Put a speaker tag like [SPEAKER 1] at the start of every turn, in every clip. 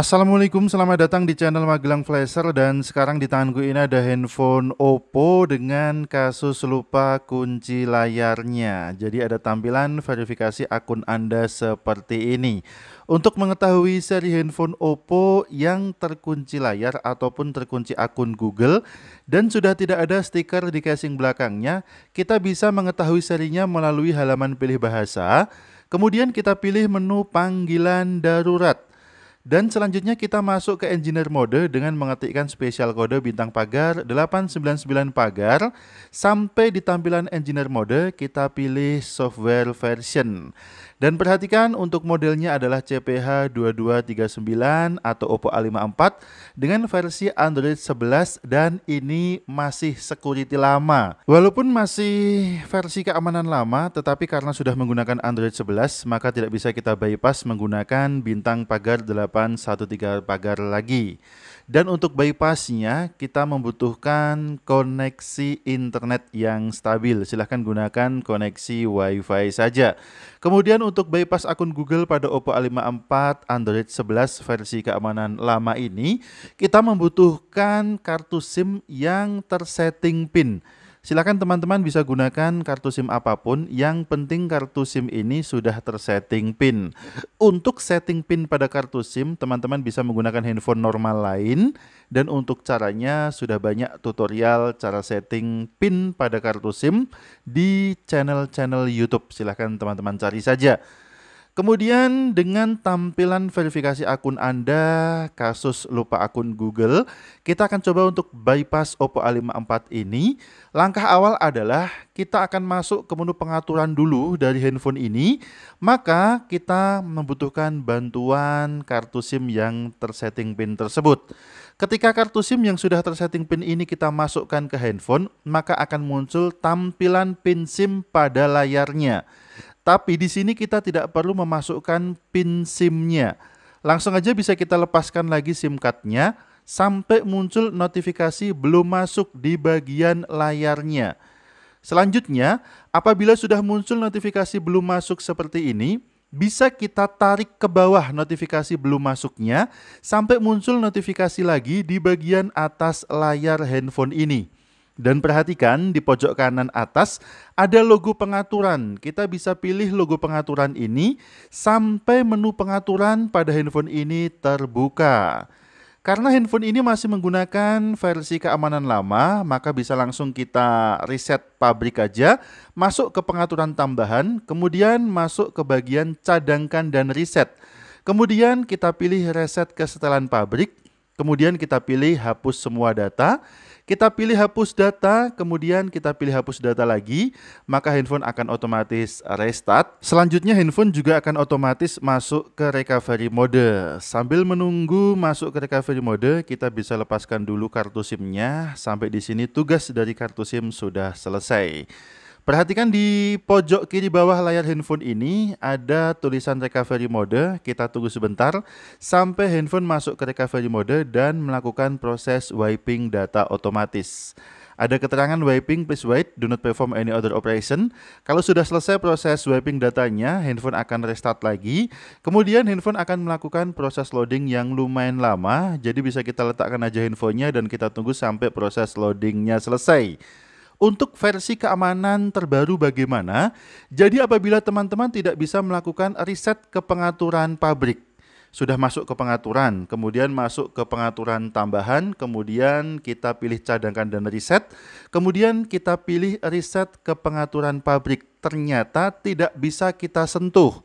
[SPEAKER 1] Assalamualaikum, selamat datang di channel Magelang Flasher dan sekarang di tanganku ini ada handphone Oppo dengan kasus lupa kunci layarnya. Jadi ada tampilan verifikasi akun Anda seperti ini. Untuk mengetahui seri handphone Oppo yang terkunci layar ataupun terkunci akun Google dan sudah tidak ada stiker di casing belakangnya, kita bisa mengetahui serinya melalui halaman pilih bahasa. Kemudian kita pilih menu panggilan darurat. Dan selanjutnya kita masuk ke engineer mode dengan mengetikkan spesial kode bintang pagar 899 pagar. Sampai di tampilan engineer mode kita pilih software version. Dan perhatikan untuk modelnya adalah CPH 2239 atau Oppo A54 dengan versi Android 11 dan ini masih security lama. Walaupun masih versi keamanan lama tetapi karena sudah menggunakan Android 11 maka tidak bisa kita bypass menggunakan bintang pagar 8 depan 13 pagar lagi. Dan untuk bypassnya kita membutuhkan koneksi internet yang stabil. Silahkan gunakan koneksi WiFi saja. Kemudian untuk bypass akun Google pada Oppo A54 Android 11 versi keamanan lama ini, kita membutuhkan kartu SIM yang tersetting PIN. Silakan teman-teman bisa gunakan kartu SIM apapun, yang penting kartu SIM ini sudah tersetting PIN. Untuk setting PIN pada kartu SIM, teman-teman bisa menggunakan handphone normal lain dan untuk caranya sudah banyak tutorial cara setting PIN pada kartu SIM di channel-channel YouTube. silakan teman-teman cari saja. Kemudian dengan tampilan verifikasi akun Anda, kasus lupa akun Google, kita akan coba untuk bypass Oppo A54 ini. Langkah awal adalah kita akan masuk ke menu pengaturan dulu dari handphone ini, maka kita membutuhkan bantuan kartu SIM yang tersetting PIN tersebut. Ketika kartu SIM yang sudah tersetting PIN ini kita masukkan ke handphone, maka akan muncul tampilan PIN SIM pada layarnya. Tapi di sini kita tidak perlu memasukkan pin SIM-nya. Langsung aja bisa kita lepaskan lagi SIM card-nya sampai muncul notifikasi belum masuk di bagian layarnya. Selanjutnya, apabila sudah muncul notifikasi belum masuk seperti ini, bisa kita tarik ke bawah notifikasi belum masuknya sampai muncul notifikasi lagi di bagian atas layar handphone ini. Dan perhatikan di pojok kanan atas ada logo pengaturan. Kita bisa pilih logo pengaturan ini sampai menu pengaturan pada handphone ini terbuka. Karena handphone ini masih menggunakan versi keamanan lama, maka bisa langsung kita reset pabrik aja, masuk ke pengaturan tambahan, kemudian masuk ke bagian cadangkan dan reset. Kemudian kita pilih reset ke setelan pabrik, Kemudian kita pilih hapus semua data. Kita pilih hapus data, kemudian kita pilih hapus data lagi, maka handphone akan otomatis restart. Selanjutnya handphone juga akan otomatis masuk ke recovery mode. Sambil menunggu masuk ke recovery mode, kita bisa lepaskan dulu kartu SIM-nya. Sampai di sini tugas dari kartu SIM sudah selesai. Perhatikan di pojok kiri bawah layar handphone ini ada tulisan recovery mode. Kita tunggu sebentar sampai handphone masuk ke recovery mode dan melakukan proses wiping data otomatis. Ada keterangan wiping, please wait, do not perform any other operation. Kalau sudah selesai proses wiping datanya, handphone akan restart lagi. Kemudian handphone akan melakukan proses loading yang lumayan lama, jadi bisa kita letakkan aja handphonenya dan kita tunggu sampai proses loadingnya selesai. Untuk versi keamanan terbaru bagaimana? Jadi apabila teman-teman tidak bisa melakukan riset ke pengaturan pabrik, sudah masuk ke pengaturan, kemudian masuk ke pengaturan tambahan, kemudian kita pilih cadangkan dan riset, kemudian kita pilih riset ke pengaturan pabrik. Ternyata tidak bisa kita sentuh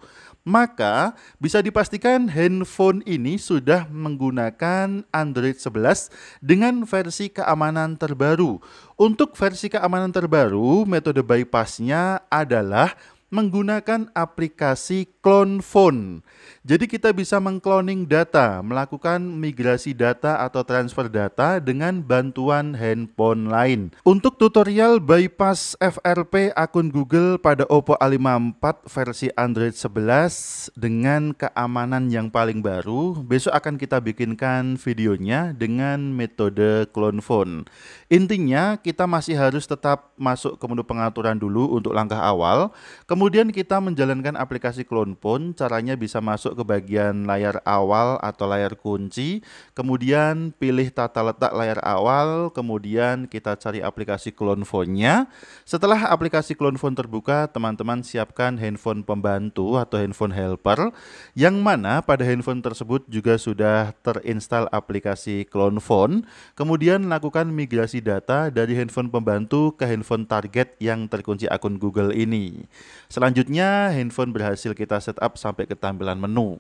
[SPEAKER 1] maka bisa dipastikan handphone ini sudah menggunakan Android 11 dengan versi keamanan terbaru. Untuk versi keamanan terbaru, metode bypassnya adalah menggunakan aplikasi clone phone. Jadi kita bisa mengkloning data, melakukan migrasi data atau transfer data dengan bantuan handphone lain. Untuk tutorial bypass FRP akun Google pada Oppo A54 versi Android 11 dengan keamanan yang paling baru, besok akan kita bikinkan videonya dengan metode clone phone. Intinya kita masih harus tetap masuk ke menu pengaturan dulu untuk langkah awal. Kemudian kita menjalankan aplikasi ClonePhone, caranya bisa masuk ke bagian layar awal atau layar kunci, kemudian pilih tata letak layar awal, kemudian kita cari aplikasi ClonePhone-nya. Setelah aplikasi ClonePhone terbuka, teman-teman siapkan handphone pembantu atau handphone helper, yang mana pada handphone tersebut juga sudah terinstal aplikasi ClonePhone, kemudian lakukan migrasi data dari handphone pembantu ke handphone target yang terkunci akun Google ini. Selanjutnya, handphone berhasil kita setup sampai ke tampilan menu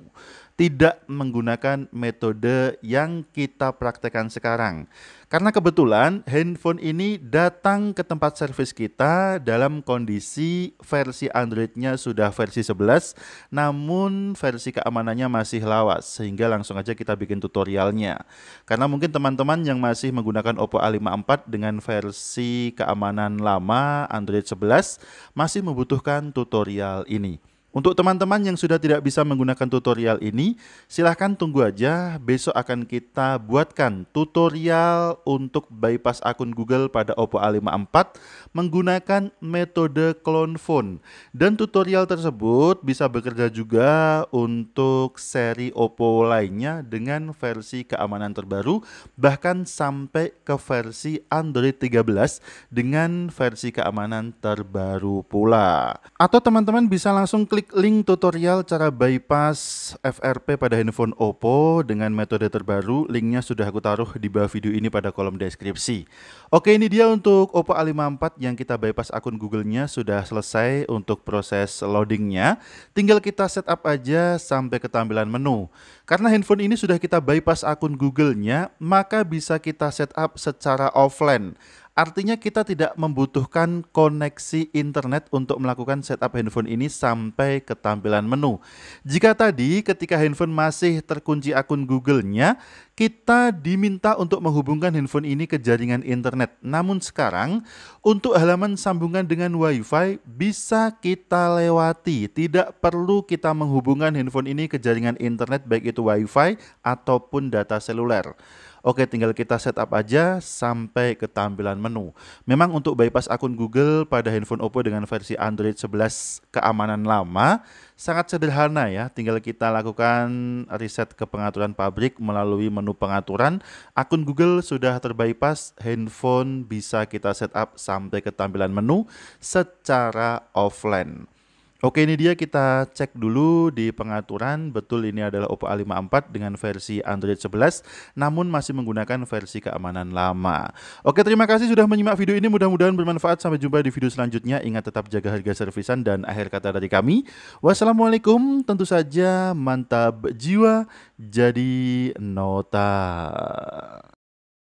[SPEAKER 1] tidak menggunakan metode yang kita praktekkan sekarang. Karena kebetulan handphone ini datang ke tempat servis kita dalam kondisi versi Android-nya sudah versi 11, namun versi keamanannya masih lawas, sehingga langsung aja kita bikin tutorialnya. Karena mungkin teman-teman yang masih menggunakan Oppo A54 dengan versi keamanan lama Android 11 masih membutuhkan tutorial ini. Untuk teman-teman yang sudah tidak bisa menggunakan tutorial ini, silahkan tunggu aja. Besok akan kita buatkan tutorial untuk bypass akun Google pada Oppo A54 menggunakan metode clone phone. Dan tutorial tersebut bisa bekerja juga untuk seri Oppo lainnya dengan versi keamanan terbaru, bahkan sampai ke versi Android 13 dengan versi keamanan terbaru pula. Atau teman-teman bisa langsung klik Klik link tutorial cara bypass FRP pada handphone Oppo dengan metode terbaru. Linknya sudah aku taruh di bawah video ini pada kolom deskripsi. Oke ini dia untuk Oppo A54 yang kita bypass akun Google-nya sudah selesai untuk proses loadingnya. Tinggal kita setup aja sampai ke tampilan menu. Karena handphone ini sudah kita bypass akun Google-nya, maka bisa kita setup secara offline. Artinya kita tidak membutuhkan koneksi internet untuk melakukan setup handphone ini sampai ke tampilan menu. Jika tadi ketika handphone masih terkunci akun Google-nya, kita diminta untuk menghubungkan handphone ini ke jaringan internet. Namun sekarang untuk halaman sambungan dengan Wi-Fi bisa kita lewati. Tidak perlu kita menghubungkan handphone ini ke jaringan internet baik itu Wi-Fi ataupun data seluler. Oke, tinggal kita setup aja sampai ke tampilan menu. Memang untuk bypass akun Google pada handphone Oppo dengan versi Android 11 keamanan lama sangat sederhana ya. Tinggal kita lakukan reset ke pengaturan pabrik melalui menu pengaturan. Akun Google sudah terbypass, handphone bisa kita setup sampai ke tampilan menu secara offline. Oke ini dia kita cek dulu di pengaturan betul ini adalah Oppo A54 dengan versi Android 11 namun masih menggunakan versi keamanan lama. Oke terima kasih sudah menyimak video ini mudah-mudahan bermanfaat sampai jumpa di video selanjutnya ingat tetap jaga harga servisan dan akhir kata dari kami. Wassalamualaikum tentu saja mantap jiwa jadi nota.